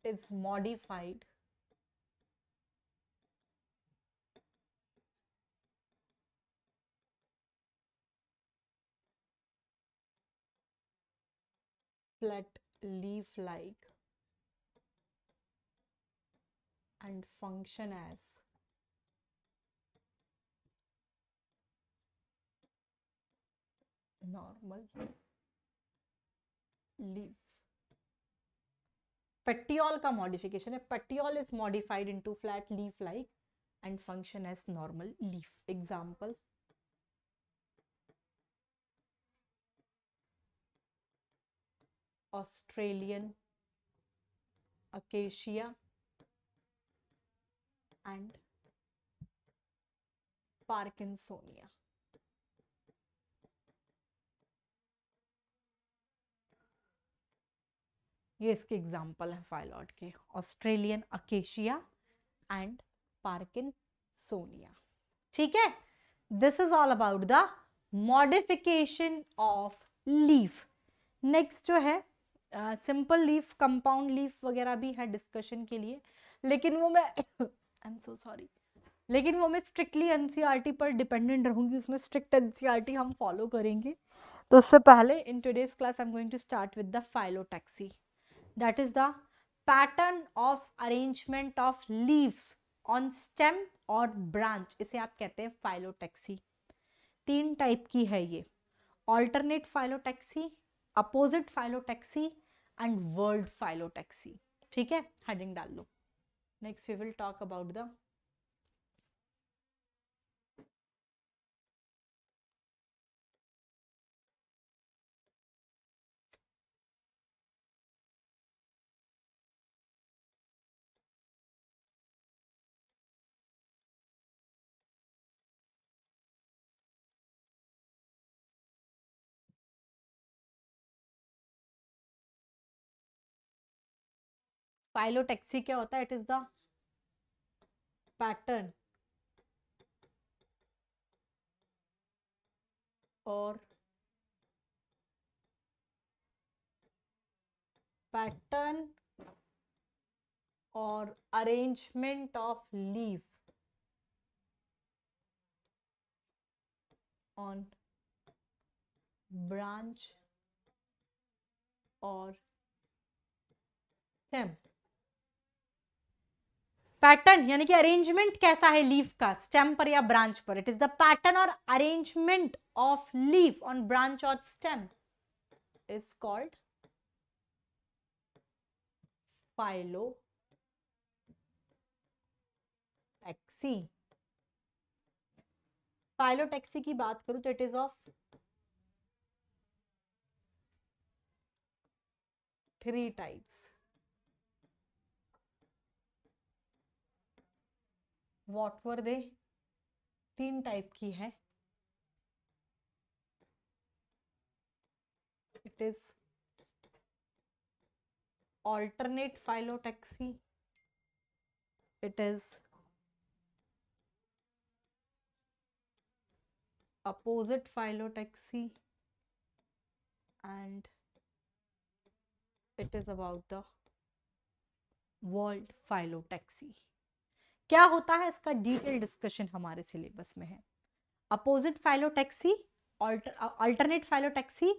is modified flat leaf like and function as normal leaf petiole का मॉडिफिकेशन है petiole is modified into flat leaf like and function as normal leaf example Australian Acacia and Parkinsonia ये इसके एग्जाम्पल हैं फाइलॉट के Australian Acacia and Parkinsonia ठीक है this is all about the modification of leaf next जो है सिंपल लीफ कंपाउंड लीफ वगैरह भी है डिस्कशन के लिए लेकिन वो मैं आई एम सो सॉरी लेकिन वो मैं स्ट्रिक्टली एनसीईआरटी e पर डिपेंडेंट रहूंगी उसमें स्ट्रिक्ट एनसीईआरटी e हम फॉलो करेंगे तो उससे पहले in today's class I am going to start with the phyllotaxy that is the pattern of arrangement of leaves on stem or branch इसे आप कहते हैं फाइलोटेक्सी तीन टाइप की है ये alternate phyllotaxy opposite phyllotaxy and whorled phyllotaxy ठीक है हेडिंग डाल लो next we will talk about the phyllotaxy क्या होता है इट इज द पैटर्न और पैटर्न और arrangement of leaves on branch और stem पैटर्न यानी कि अरेंजमेंट कैसा है लीफ का स्टेम पर या ब्रांच पर इट इज द पैटर्न और arrangement of leaf on branch और stem is called taxy phyllotaxy की बात करूं तो it is of three types what were they तीन टाइप की है it is alternate phyllotaxy it is opposite phyllotaxy and it is about the whorled phyllotaxy क्या होता है इसका डिटेल डिस्कशन हमारे सिलेबस में है opposite phyllotaxy alternate phyllotaxy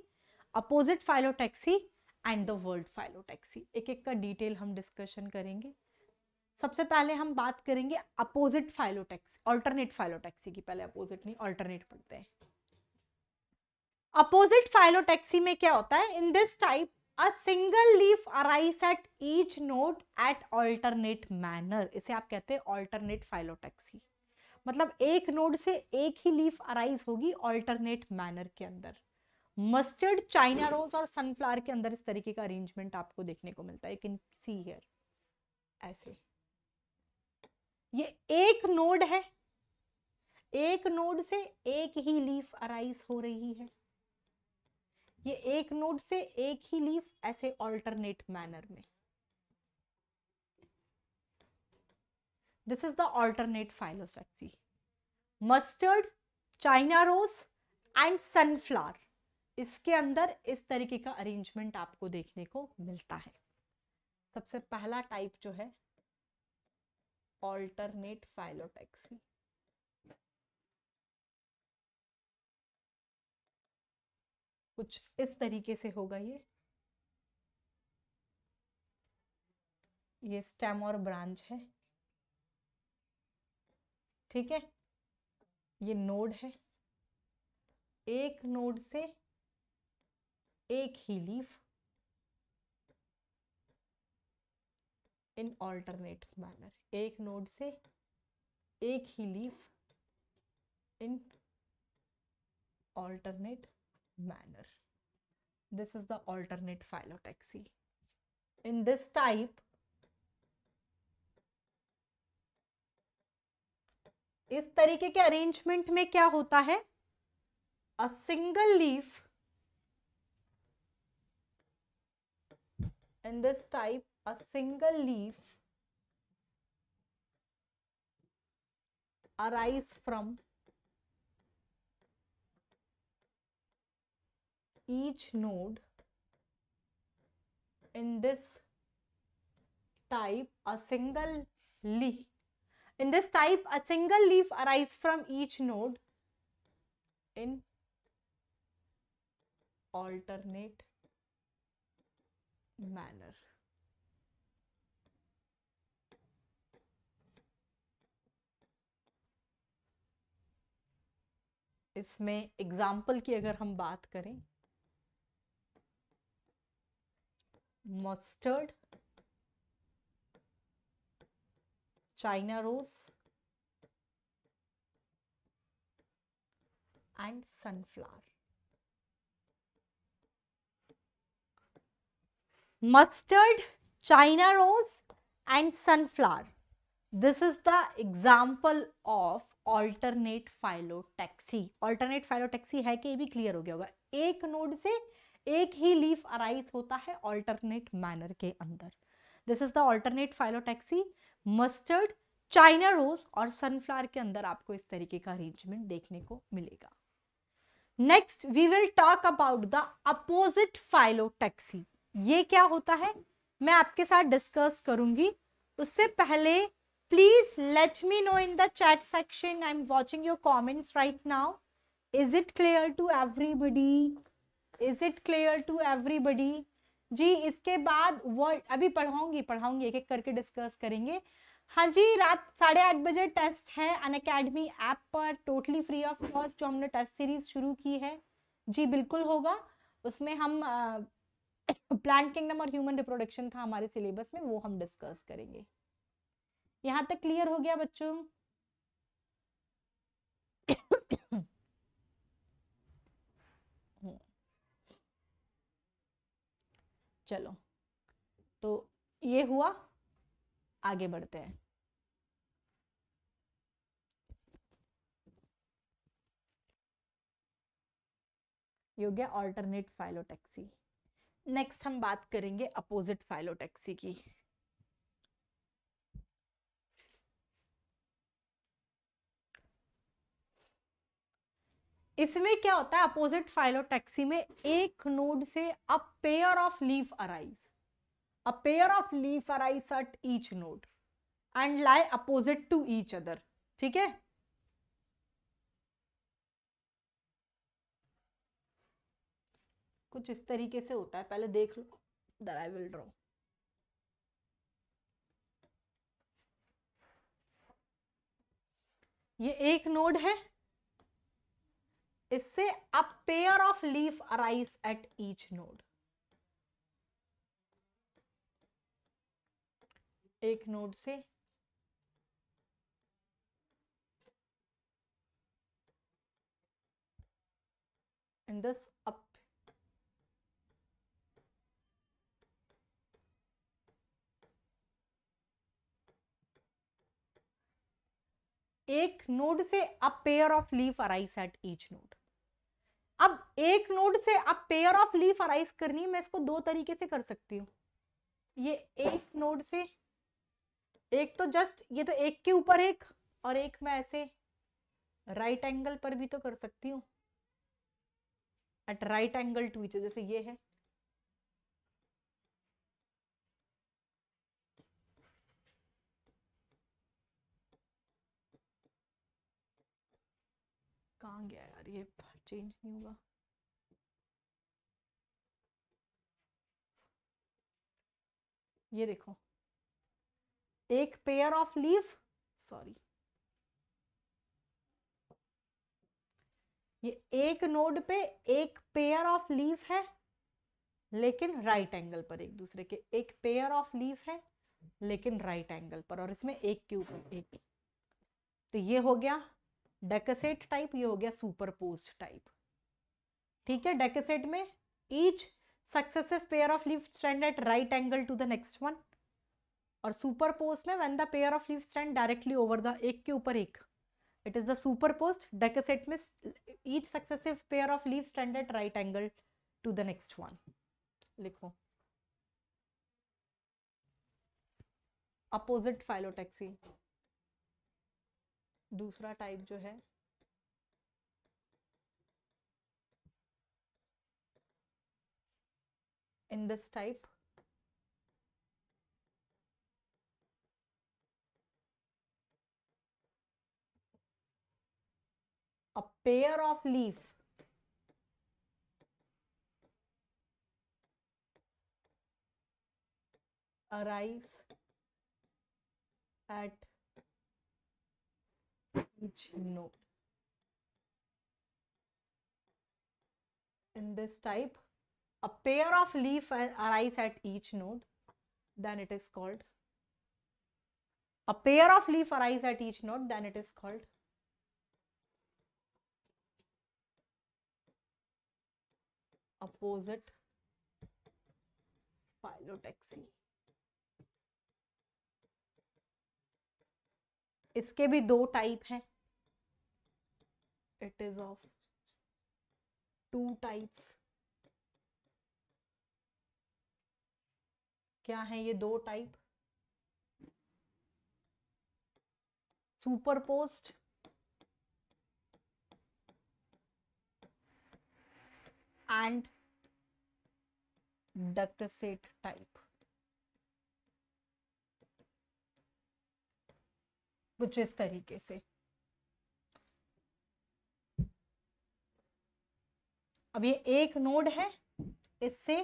opposite phyllotaxy and the whorled phyllotaxy एक एक का डिटेल हम डिस्कशन करेंगे सबसे पहले हम बात करेंगे अपोजिट फाइलोटैक्सी अल्टरनेट फाइलोटैक्सी की पहले अपोजिट नहीं अल्टरनेट पढ़ते हैं अपोजिट फाइलोटैक्सी में क्या होता है in this type a single leaf arise at each node at alternate manner इसे आप कहते हैं ऑल्टरनेट फाइलोटेक्सी मतलब एक नोट से एक ही लीफ अराइज होगी ऑल्टरनेट मैनर के अंदर मस्टर्ड चाइना रोज और सनफ्लावर के अंदर इस तरीके का अरेंजमेंट आपको देखने को मिलता है कैन सी हियर ऐसे ये एक नोड है एक नोड से एक ही लीफ अराइज हो रही है ये एक नोड से एक ही लीफ ऐसे ऑल्टरनेट मैनर में this is the alternate phyllotaxy mustard China rose and sunflower इसके अंदर इस तरीके का अरेंजमेंट आपको देखने को मिलता है सबसे पहला टाइप जो है ऑल्टरनेट फाइलोटेक्सी कुछ इस तरीके से होगा ये ये स्टेम और ब्रांच है ठीक है ये नोड है एक नोड से एक ही लीफ इन ऑल्टरनेट मैनर एक नोड से एक ही leaf in alternate manner. This is the alternate phylotaxy. In this type, इस तरीके के अरेंजमेंट में क्या होता है a single leaf in this type a single leaf arise from each node in this type a single leaf in this type a single leaf arises from each node in alternate manner इसमें एग्जाम्पल की अगर हम बात करें mustard, china rose and sunflower. Mustard, china rose and sunflower. This is the example of alternate phyllotaxy alternate phyllotaxy hai कि ये भी क्लियर हो गया होगा एक नोड से एक ही लीफ अराइज होता है ऑल्टरनेट मैनर के अंदर this is the alternate phyllotaxy mustard China rose और सनफ्लावर के अंदर आपको इस तरीके का अरेंजमेंट देखने को मिलेगा next we will talk about the opposite phyllotaxy ये क्या होता है मैं आपके साथ डिस्कस करूंगी उससे पहले please let me know in the chat section I am watching your comments right now is it clear to everybody is it clear to everybody जी इसके बाद वर्ल्ड अभी पढ़ाऊंगी पढ़ाऊंगी एक एक करके डिस्कस करेंगे हाँ जी रात साढ़े आठ बजे टेस्ट है अन अकेडमी ऐप पर टोटली फ्री ऑफ कॉस्ट जो हमने टेस्ट सीरीज शुरू की है जी बिल्कुल होगा उसमें हम प्लांट किंगडम और ह्यूमन रिप्रोडक्शन था हमारे सिलेबस में वो हम डिस्कस करेंगे यहाँ तक क्लियर हो गया बच्चों चलो तो ये हुआ आगे बढ़ते हैं योग्य हो ऑल्टरनेट फाइलोटैक्सी नेक्स्ट हम बात करेंगे अपोजिट फाइलोटैक्सी की इसमें क्या होता है अपोजिट फाइलोटैक्सी में एक नोड से a pair of leaf arise a pair of leaf arise at each node and lie opposite to each other ठीक है कुछ इस तरीके से होता है पहले देख लो दर आई विल ड्रॉ ये एक नोड है इससे a pair of leaf arise at each node एक नोड से इन दस अप एक नोड से a pair of leaf arise at each node अब एक नोड से अब पेयर ऑफ लीफ अराइज करनी है मैं इसको दो तरीके से कर सकती हूँ ये एक नोड से एक तो जस्ट ये तो एक के ऊपर एक और एक मैं ऐसे राइट एंगल पर भी तो कर सकती हूँ एट राइट एंगल टू जैसे ये है कहाँ गया यार ये चेंज नहीं होगा ये देखो एक पेयर ऑफ लीव सॉरी ये एक नोड पे एक पेयर ऑफ लीव है लेकिन राइट एंगल पर एक दूसरे के एक पेयर ऑफ लीव है लेकिन राइट एंगल पर और इसमें एक क्यूब एक तो ये हो गया डेकेसेट टाइप ये हो गया सुपरपोज्ड टाइप ठीक है डेकेसेट में each successive pair of leave stand at right angle to the next one और सुपरपोज में when the pair of leave stand directly over the एक के ऊपर एक it is the superposed decussate में each successive pair of leave stand at right angle to the next one लिखो अपोजिट फाइलोटेक्सी दूसरा टाइप जो है in this type a pair of leaf arise at each node. In this type, a pair of leaf arise at each node, then it is called. A pair of leaf arise at each node, then it is called opposite phyllotaxy. इसके भी दो टाइप हैं it is of two types क्या है ये दो type superposed and decussate type कुछ इस तरीके से अब ये एक नोड है इससे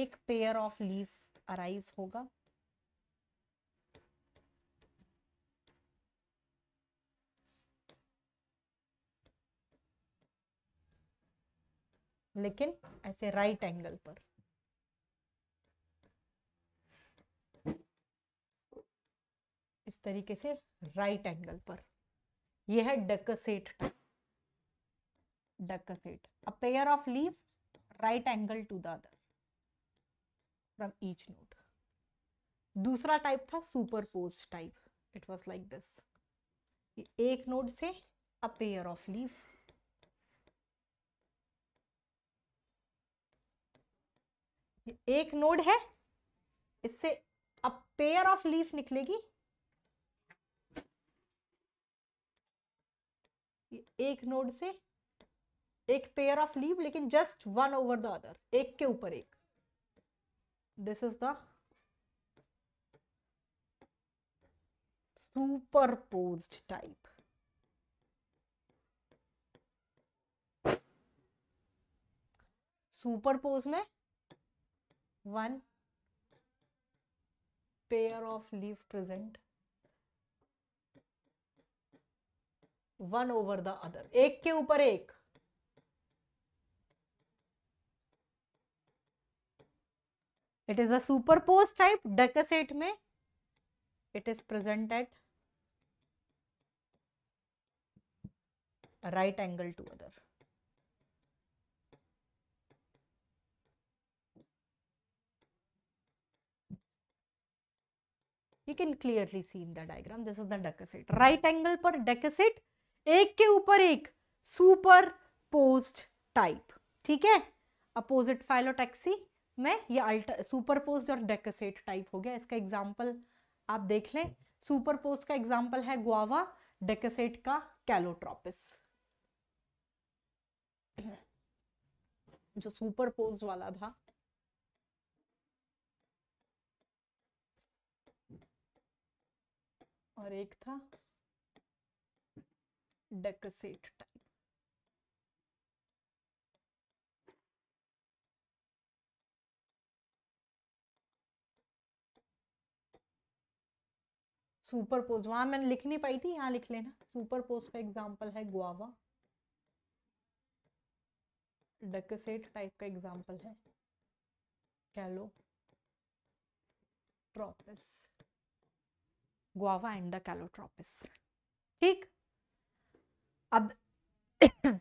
एक पेयर ऑफ लीफ अराइज होगा लेकिन ऐसे राइट एंगल पर तरीके से राइट एंगल पर यह है decussate decussate a pair of leave right angle to the other from each node दूसरा टाइप था superpose type it was like this एक नोट से अ पेयर ऑफ लीव एक नोड है इससे अ पेयर ऑफ लीफ निकलेगी एक नोड से एक पेयर ऑफ लीव लेकिन just one over the other एक के ऊपर एक this is the superposed type superpose में one pair of leave present one over the other एक के ऊपर एक it is a superpose type decussate में it is present at right angle to other you can clearly see in the diagram this is the decussate right angle per decussate एक के ऊपर एक सुपर पोस्ट टाइप ठीक है अपोजिट फाइलोटैक्सी में ये अल्टर सुपर पोस्ट और डेकसेट टाइप हो गया इसका एग्जाम्पल आप देख लें सुपर पोस्ट का एग्जाम्पल है गुआवा डेकसेट का कैलोट्रॉपिस जो सुपर पोस्ट वाला था और एक था डेकसेट टाइप सुपर वहां मैंने लिख नहीं पाई थी यहां लिख लेना सुपर पोज का एग्जाम्पल है गुआवा डकसेट टाइप का एग्जाम्पल है calotropis guava and the calotropis ठीक अब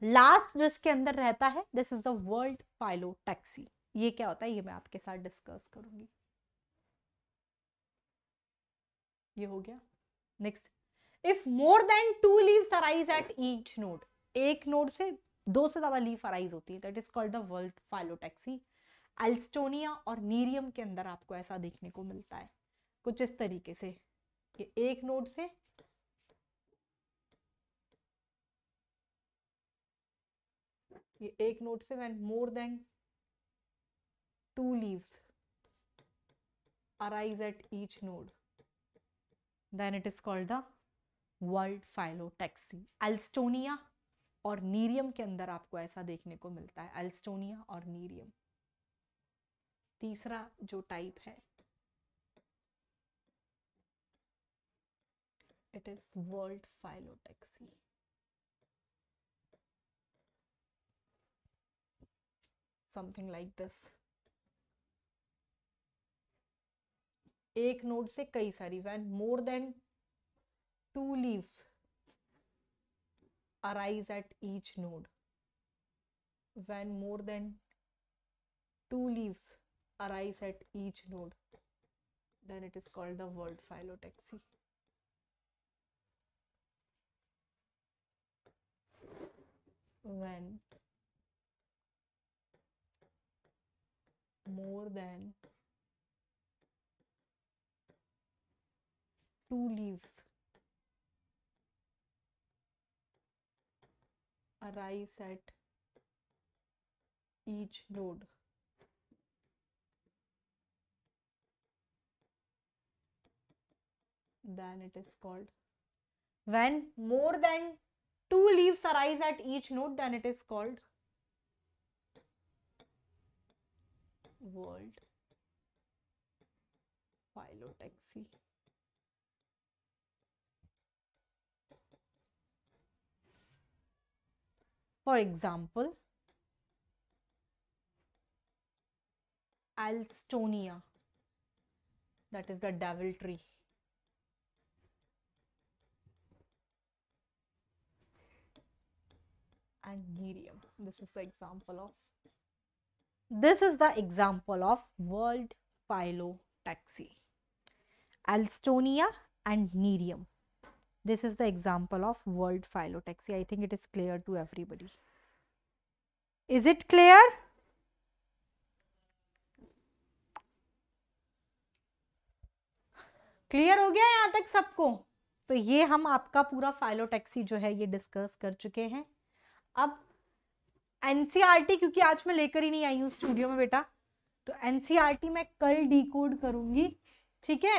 लास्ट जो इसके अंदर रहता है this is the whorled phyllotaxy ये क्या होता है ये मैं आपके साथ डिस्कस करूंगी ये हो गया next if more than two leaves arise at each node एक नोड से दो से ज्यादा लीफ अराइज होती है that is called the whorled phyllotaxy alstonia और नीरियम के अंदर आपको ऐसा देखने को मिलता है कुछ इस तरीके से कि एक नोड से ये एक नोट से when more than two leaves arise at each node then it is called the whorled phyllotaxy alstonia और नीरियम के अंदर आपको ऐसा देखने को मिलता है एल्स्टोनिया और नीरियम तीसरा जो टाइप है it is whorled phyllotaxy something like this एक नोड से कई सारी More than two leaves arise at each node. When more than two leaves arise at each node, then it is called the world phyllotaxy. When more than two leaves arise at each node. Then it is called. When more than two leaves arise at each node, then it is called world phylotaxy. for example alstonia that is the devil tree and Nerium, this is the example of This is the example of world phyllotaxy. Alstonia and Nerium. This is the example of world phyllotaxy. I think it is clear to everybody. Is it clear? Clear हो गया यहाँ तक सबको तो ये हम आपका पूरा फाइलोटैक्सी जो है ये डिस्कस कर चुके हैं अब एनसीईआरटी क्योंकि आज मैं लेकर ही नहीं आई हूँ स्टूडियो में बेटा तो एनसीईआरटी मैं कल डी कोड करूंगी ठीक है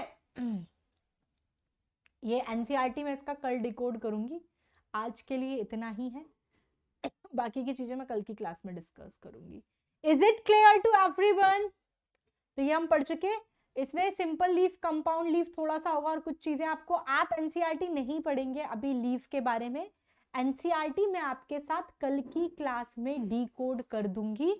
ये एनसीईआरटी मैं इसका कल डी कोड करूंगी आज के लिए इतना ही है बाकी की चीजें मैं कल की क्लास में डिस्कस करूंगी is it clear to everyone तो ये हम पढ़ चुके इसमें सिंपल लीफ कंपाउंड लीफ थोड़ा सा होगा और कुछ चीजें आपको आप एनसीईआरटी नहीं पढ़ेंगे अभी लीफ के बारे में एनसीईआरटी मैं आपके साथ कल की क्लास में डी कोड कर दूंगी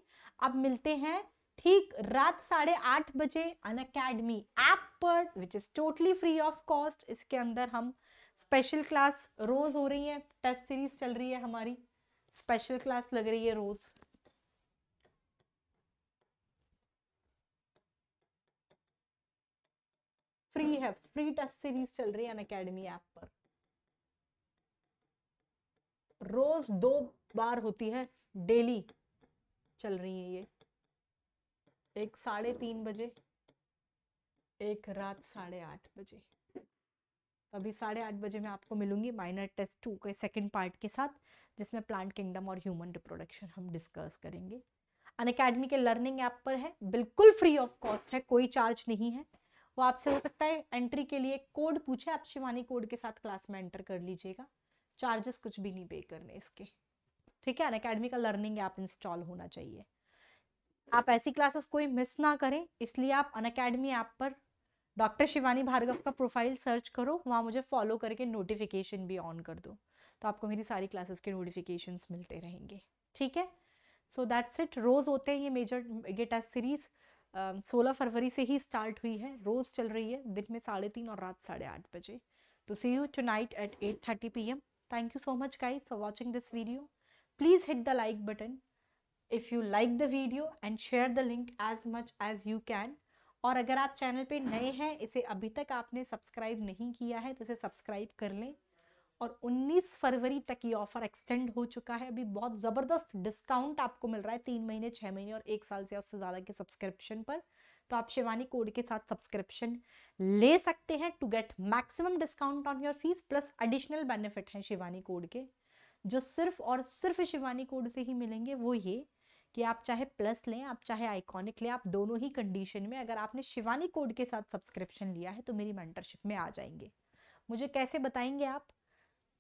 अब मिलते हैं ठीक रात साढ़े आठ बजे अन अकेडमी ऐप पर which is totally free of cost इसके अंदर हम स्पेशल क्लास रोज़ हो रही है टेस्ट सीरीज चल रही है हमारी स्पेशल क्लास लग रही है रोज़ फ्री है फ्री टेस्ट सीरीज चल रही है अन अकेडमी ऐप पर रोज दो बार होती है डेली चल रही है ये एक साढ़े तीन बजे एक रात साढ़े आठ बजे अभी साढ़े आठ बजे मैं आपको मिलूंगी माइनर टेस्ट टू के सेकंड पार्ट के साथ जिसमें प्लांट किंगडम और ह्यूमन रिप्रोडक्शन हम डिस्कस करेंगे अन अकेडमी के लर्निंग ऐप पर है बिल्कुल फ्री ऑफ कॉस्ट है कोई चार्ज नहीं है वो आपसे हो सकता है एंट्री के लिए कोड पूछे आप शिवानी कोड के साथ क्लास में एंटर कर लीजिएगा चार्जेस कुछ भी नहीं पे करने इसके ठीक है अन अकेडमी का लर्निंग ऐप इंस्टॉल होना चाहिए आप ऐसी क्लासेस कोई मिस ना करें इसलिए आप अन अकेडमी ऐप पर डॉक्टर शिवानी भार्गव का प्रोफाइल सर्च करो वहाँ मुझे फॉलो करके नोटिफिकेशन भी ऑन कर दो तो आपको मेरी सारी क्लासेस के नोटिफिकेशन मिलते रहेंगे ठीक है सो दैट्स इट रोज़ होते हैं ये मेजर ये टेस्ट सीरीज़ सोलह फरवरी से ही स्टार्ट हुई है रोज़ चल रही है दिन में साढ़े तीन और रात साढ़े आठ बजे तो see you tonight at eight thirty P M Thank you so much guys for watching this video. Please hit the like button if you like the video and share the link as much as you can. और अगर आप चैनल पे नए हैं इसे अभी तक आपने सब्सक्राइब नहीं किया है तो इसे सब्सक्राइब कर लें और 19 फरवरी तक ये ऑफ़र एक्सटेंड हो चुका है अभी बहुत ज़बरदस्त डिस्काउंट आपको मिल रहा है तीन महीने छः महीने और एक साल से उससे ज़्यादा के सब्सक्रिप्शन पर तो आप शिवानी कोड के साथ सब्सक्रिप्शन ले सकते हैं to get maximum discount on your fees plus additional benefit हैं शिवानी कोड के जो सिर्फ और सिर्फ शिवानी कोड से ही मिलेंगे वो ये कि आप चाहे प्लस लें आप चाहे आइकॉनिक लें आप दोनों ही कंडीशन में अगर आपने शिवानी कोड के साथ सब्सक्रिप्शन लिया है तो मेरी मेंटरशिप में आ जाएंगे मुझे कैसे बताएंगे आप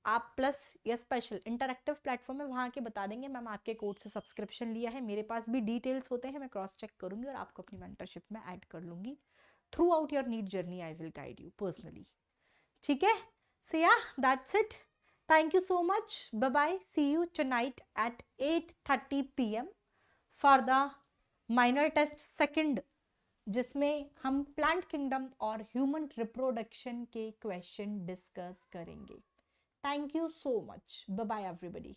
आप प्लस या स्पेशल इंटरेक्टिव प्लेटफॉर्म में वहाँ के बता देंगे मैम आपके कोर्स से सब्सक्रिप्शन लिया है मेरे पास भी डिटेल्स होते हैं मैं क्रॉस चेक करूँगी और आपको अपनी मेंटरशिप में ऐड कर लूँगी throughout your NEET journey I will guide you personally ठीक है so yeah that's it so much so see you tonight at eight thirty P M for the minor test second जिसमें हम प्लांट किंगडम और ह्यूमन रिप्रोडक्शन के क्वेश्चन डिस्कस करेंगे Thank you so much. Bye bye, everybody.